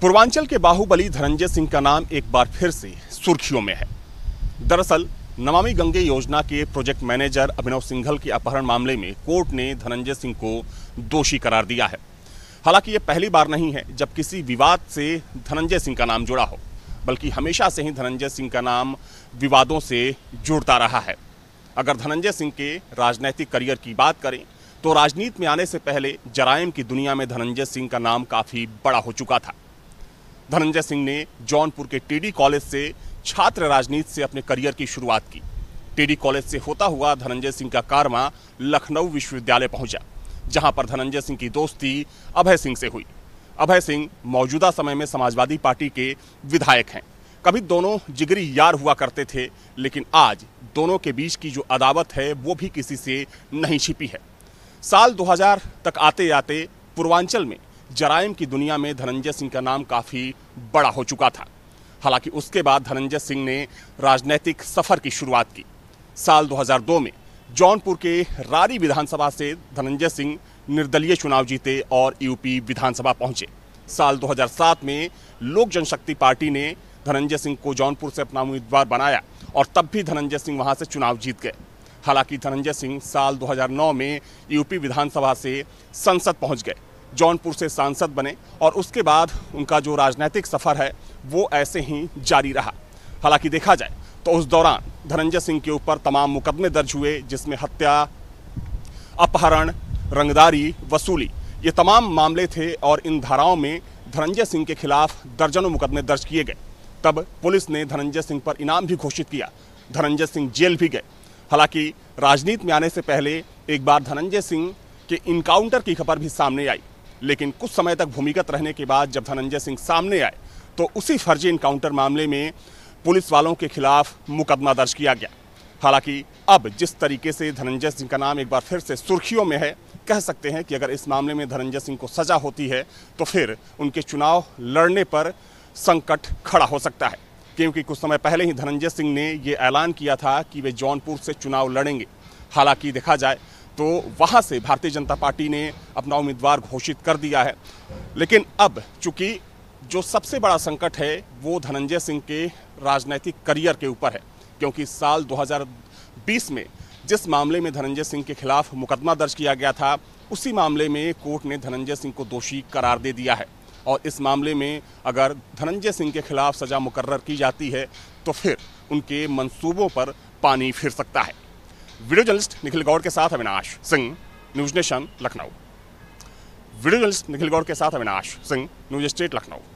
पूर्वांचल के बाहुबली धनंजय सिंह का नाम एक बार फिर से सुर्खियों में है दरअसल नमामि गंगे योजना के प्रोजेक्ट मैनेजर अभिनव सिंघल के अपहरण मामले में कोर्ट ने धनंजय सिंह को दोषी करार दिया है हालांकि ये पहली बार नहीं है जब किसी विवाद से धनंजय सिंह का नाम जुड़ा हो बल्कि हमेशा से ही धनंजय सिंह का नाम विवादों से जुड़ता रहा है अगर धनंजय सिंह के राजनैतिक करियर की बात करें तो राजनीति में आने से पहले जरायम की दुनिया में धनंजय सिंह का नाम काफ़ी बड़ा हो चुका था धनंजय सिंह ने जौनपुर के टीडी कॉलेज से छात्र राजनीति से अपने करियर की शुरुआत की टीडी कॉलेज से होता हुआ धनंजय सिंह का कारवा लखनऊ विश्वविद्यालय पहुंचा जहां पर धनंजय सिंह की दोस्ती अभय सिंह से हुई अभय सिंह मौजूदा समय में समाजवादी पार्टी के विधायक हैं कभी दोनों जिगरी यार हुआ करते थे लेकिन आज दोनों के बीच की जो अदावत है वो भी किसी से नहीं छिपी है साल 2000 तक आते आते पूर्वांचल में जराइम की दुनिया में धनंजय सिंह का नाम काफ़ी बड़ा हो चुका था हालांकि उसके बाद धनंजय सिंह ने राजनीतिक सफ़र की शुरुआत की साल 2002 में जौनपुर के रारी विधानसभा से धनंजय सिंह निर्दलीय चुनाव जीते और यूपी विधानसभा पहुंचे साल 2007 में लोक जनशक्ति पार्टी ने धनंजय सिंह को जौनपुर से अपना उम्मीदवार बनाया और तब भी धनंजय सिंह वहां से चुनाव जीत गए हालांकि धनंजय सिंह साल 2009 में यूपी विधानसभा से संसद पहुंच गए जौनपुर से सांसद बने और उसके बाद उनका जो राजनीतिक सफ़र है वो ऐसे ही जारी रहा हालांकि देखा जाए तो उस दौरान धनंजय सिंह के ऊपर तमाम मुकदमे दर्ज हुए जिसमें हत्या अपहरण रंगदारी वसूली ये तमाम मामले थे और इन धाराओं में धनंजय सिंह के खिलाफ दर्जनों मुकदमे दर्ज किए गए तब पुलिस ने धनंजय सिंह पर इनाम भी घोषित किया धनंजय सिंह जेल भी गए हालांकि राजनीति में आने से पहले एक बार धनंजय सिंह के इनकाउंटर की खबर भी सामने आई लेकिन कुछ समय तक भूमिगत रहने के बाद जब धनंजय सिंह सामने आए तो उसी फर्जी इनकाउंटर मामले में पुलिस वालों के खिलाफ मुकदमा दर्ज किया गया हालांकि अब जिस तरीके से धनंजय सिंह का नाम एक बार फिर से सुर्खियों में है कह सकते हैं कि अगर इस मामले में धनंजय सिंह को सजा होती है तो फिर उनके चुनाव लड़ने पर संकट खड़ा हो सकता है क्योंकि कुछ समय पहले ही धनंजय सिंह ने ये ऐलान किया था कि वे जौनपुर से चुनाव लड़ेंगे हालांकि देखा जाए तो वहाँ से भारतीय जनता पार्टी ने अपना उम्मीदवार घोषित कर दिया है लेकिन अब चूंकि जो सबसे बड़ा संकट है वो धनंजय सिंह के राजनैतिक करियर के ऊपर है क्योंकि साल 2020 में जिस मामले में धनंजय सिंह के खिलाफ मुकदमा दर्ज किया गया था उसी मामले में कोर्ट ने धनंजय सिंह को दोषी करार दे दिया है और इस मामले में अगर धनंजय सिंह के खिलाफ सजा मुकर्र की जाती है तो फिर उनके मंसूबों पर पानी फिर सकता है वीडियो जर्नलिस्ट निखिल गौड़ के साथ Avinash Singh news nation Lucknow video journalist Nikhil Gaur के साथ अविनाश सिंह न्यूज स्टेट लखनऊ